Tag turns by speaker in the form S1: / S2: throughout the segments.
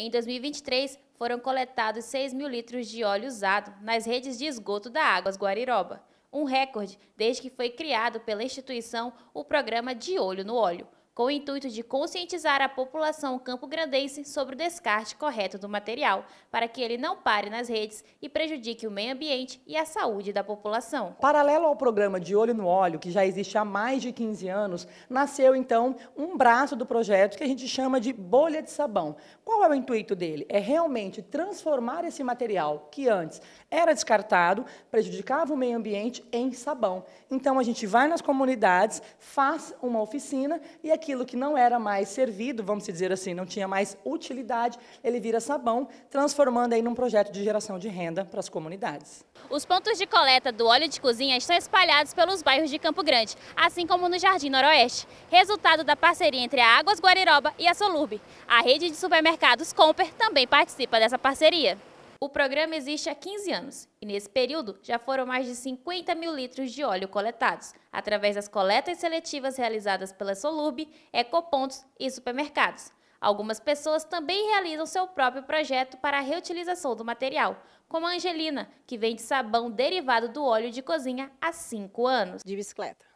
S1: Em 2023, foram coletados 6 mil litros de óleo usado nas redes de esgoto da Águas Guariroba, um recorde desde que foi criado pela instituição o Programa de Olho no Óleo, com o intuito de conscientizar a população campograndense sobre o descarte correto do material, para que ele não pare nas redes e prejudique o meio ambiente e a
S2: saúde da população. Paralelo ao programa de Olho no Óleo, que já existe há mais de 15 anos, nasceu então um braço do projeto que a gente chama de bolha de sabão. Qual é o intuito dele? É realmente transformar esse material que antes era descartado, prejudicava o meio ambiente, em sabão. Então a gente vai nas comunidades, faz uma oficina e aqui aquilo que não era mais servido, vamos dizer assim, não tinha mais utilidade, ele vira sabão, transformando aí num projeto de geração de renda para as comunidades.
S1: Os pontos de coleta do óleo de cozinha estão espalhados pelos bairros de Campo Grande, assim como no Jardim Noroeste, resultado da parceria entre a Águas Guariroba e a Solurbe. A rede de supermercados Comper também participa dessa parceria. O programa existe há 15 anos e, nesse período, já foram mais de 50 mil litros de óleo coletados, através das coletas seletivas realizadas pela Solub, ecopontos e supermercados. Algumas pessoas também realizam seu próprio projeto para a reutilização do material, como a Angelina, que vende sabão derivado do óleo de cozinha há 5 anos. De bicicleta.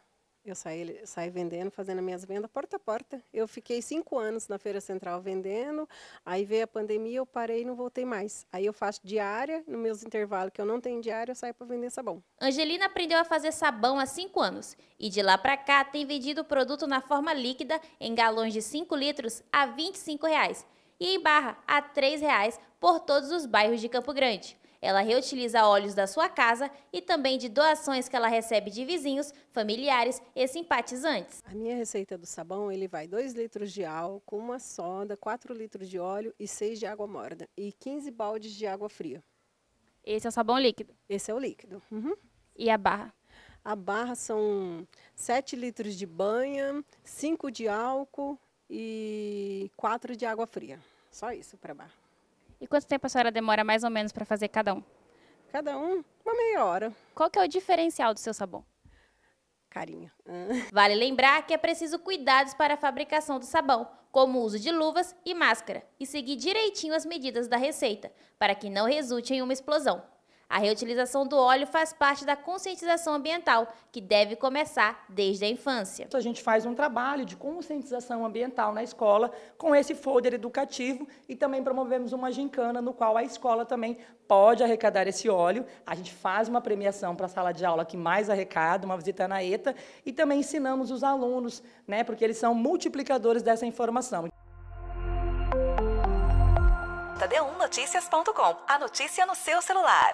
S3: Eu saí, saí vendendo, fazendo minhas vendas porta a porta. Eu fiquei cinco anos na Feira Central vendendo, aí veio a pandemia, eu parei e não voltei mais. Aí eu faço diária, nos meus intervalos que eu não tenho diária, eu saio para
S1: vender sabão. Angelina aprendeu a fazer sabão há cinco anos e de lá para cá tem vendido o produto na forma líquida, em galões de 5 litros, a R$ 25,00. reais, e em barra a R$ 3,00 reais por todos os bairros de Campo Grande. Ela reutiliza óleos da sua casa e também de doações que ela recebe de vizinhos, familiares e simpatizantes. A minha
S3: receita do sabão, ele vai 2 litros de álcool, uma soda, 4 litros de óleo e 6 de água morna e 15 baldes de água fria. Esse é o sabão líquido? Esse é o líquido. Uhum. E a barra? A barra são 7 litros de banha, 5 de álcool e 4 de água fria. Só isso para
S1: barra. E quanto tempo a senhora demora mais ou menos para fazer cada um? Cada um, uma meia hora. Qual que é o diferencial do seu sabão? Carinho. vale lembrar que é preciso cuidados para a fabricação do sabão, como o uso de luvas e máscara, e seguir direitinho as medidas da receita, para que não resulte em uma explosão. A reutilização do óleo faz parte da conscientização ambiental, que deve começar desde a infância. Então, a gente faz um
S2: trabalho de conscientização ambiental na escola com esse folder educativo e também promovemos uma gincana no qual a escola também pode arrecadar esse óleo. A gente faz uma premiação para a sala de aula que mais arrecada, uma visita na ETA, e também ensinamos os alunos, né, porque eles são multiplicadores dessa informação.
S3: Tadeu1notícias.com. A notícia no seu celular.